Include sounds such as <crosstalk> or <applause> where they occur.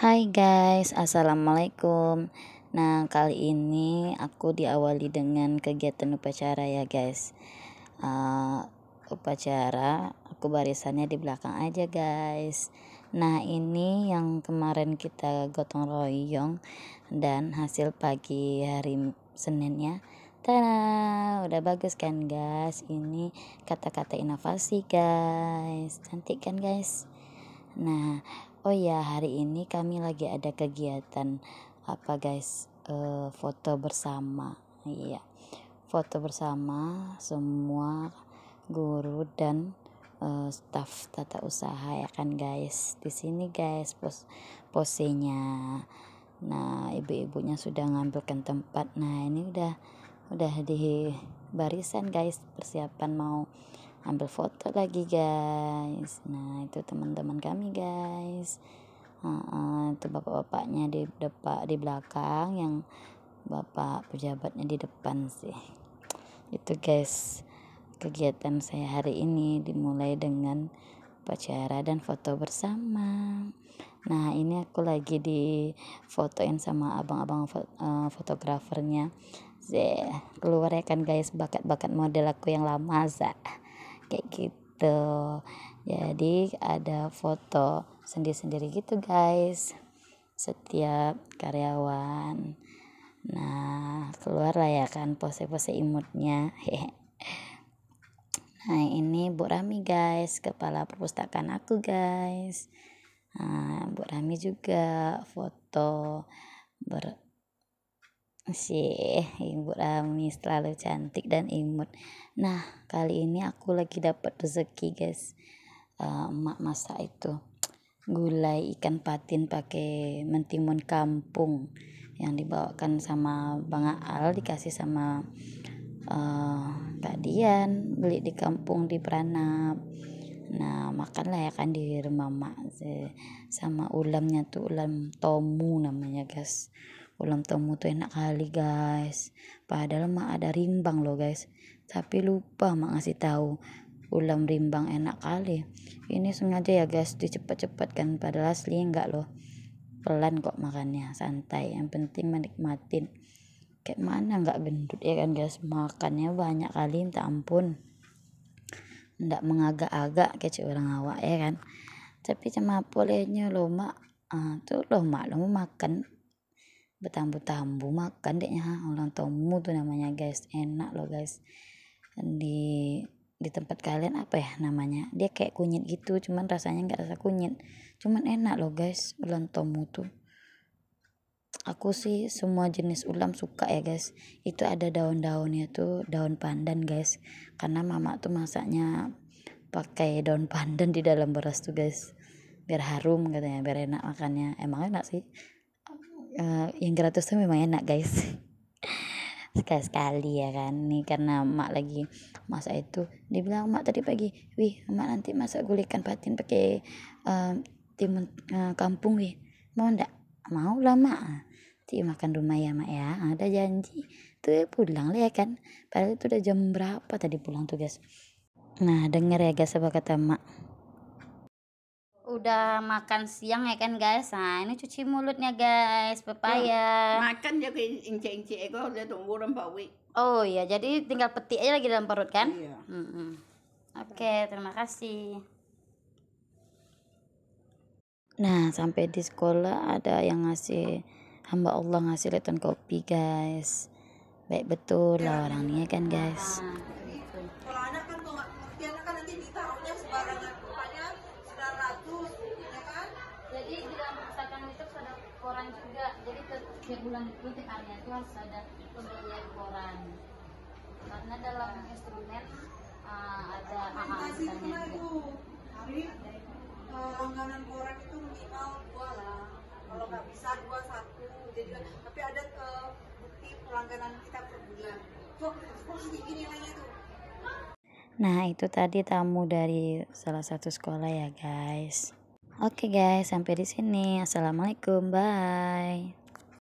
Hai guys, assalamualaikum. Nah, kali ini aku diawali dengan kegiatan upacara, ya guys. Uh, upacara, aku barisannya di belakang aja, guys. Nah, ini yang kemarin kita gotong royong dan hasil pagi hari Seninnya. Tada, udah bagus kan, guys? Ini kata-kata inovasi, guys. Cantik kan, guys? Nah, oh ya hari ini kami lagi ada kegiatan apa guys? E, foto bersama. Iya. Foto bersama semua guru dan e, staf tata usaha ya kan guys. Di sini guys pos posenya. Nah, ibu-ibunya sudah ngambilkan tempat. Nah, ini udah udah di barisan guys persiapan mau ambil foto lagi guys nah itu teman-teman kami guys uh, uh, itu bapak-bapaknya di depan di belakang yang bapak pejabatnya di depan sih itu guys kegiatan saya hari ini dimulai dengan upacara dan foto bersama nah ini aku lagi di fotoin sama abang-abang fo uh, fotografernya Zee, keluar ya kan guys bakat-bakat model aku yang lama Zah kayak gitu jadi ada foto sendiri-sendiri gitu guys setiap karyawan nah keluar lah ya kan pose-pose imutnya <laughs> nah ini Bu Rami guys kepala perpustakaan aku guys nah, Bu Rami juga foto ber sih Ibu Rami selalu cantik dan imut nah kali ini aku lagi dapat rezeki guys uh, emak masak itu gulai ikan patin pakai mentimun kampung yang dibawakan sama Bang Al dikasih sama uh, eh, Dian beli di kampung di Pranap nah makanlah ya kan di rumah mak sama ulamnya tuh ulam tomu namanya guys ulang temu tuh enak kali guys padahal mak ada rimbang loh guys tapi lupa mak ngasih tahu ulam rimbang enak kali ini sengaja ya guys dicepat cepat kan padahal asli enggak loh pelan kok makannya santai yang penting menikmatin kayak mana enggak gendut ya kan guys makannya banyak kali minta ampun enggak mengagak-agak kecil orang awak ya kan tapi cuma polehnya loh mak ah, tuh loh mak lo makan betambu-tambu makan deknya ha ulang tomu tuh namanya guys enak loh guys di di tempat kalian apa ya namanya dia kayak kunyit gitu cuman rasanya nggak rasa kunyit cuman enak loh guys ulam tomu tuh aku sih semua jenis ulam suka ya guys itu ada daun-daunnya tuh daun pandan guys karena mama tuh masaknya pakai daun pandan di dalam beras tuh guys biar harum katanya biar enak makannya emang enak sih Eh, yang gratis tuh memang enak guys <laughs> sekali sekali ya kan ini karena mak lagi masa itu dia bilang mak tadi pagi wih mak nanti masak gulikan patin pakai uh, timun uh, kampung wih mau ndak mau lah mak nanti makan rumah ya mak ya ada janji tuh ya pulang lah ya kan padahal itu udah jam berapa tadi pulang tuh guys nah denger ya guys apa kata mak udah makan siang ya kan guys nah ini cuci mulutnya guys pepaya ya, makan ya ke ince-ince ego ya, udah tumbuh bawi oh iya jadi tinggal peti aja lagi dalam perut kan iya Hmm, -hmm. oke okay, terima kasih nah sampai di sekolah ada yang ngasih hamba Allah ngasih leton kopi guys baik betul lah orang iya. orangnya kan guys ah. setiap bulan itu TKN itu harus ada pembelian koran karena dalam instrumen uh, ada AA misalnya itu uh, eh, langganan koran itu minimal dua lah kalau nggak bisa dua satu jadi kan, tapi ada uh, bukti pelangganan kita per bulan kok harus nilainya tuh Nah itu tadi tamu dari salah satu sekolah ya guys. Oke okay guys, sampai di sini. Assalamualaikum, bye.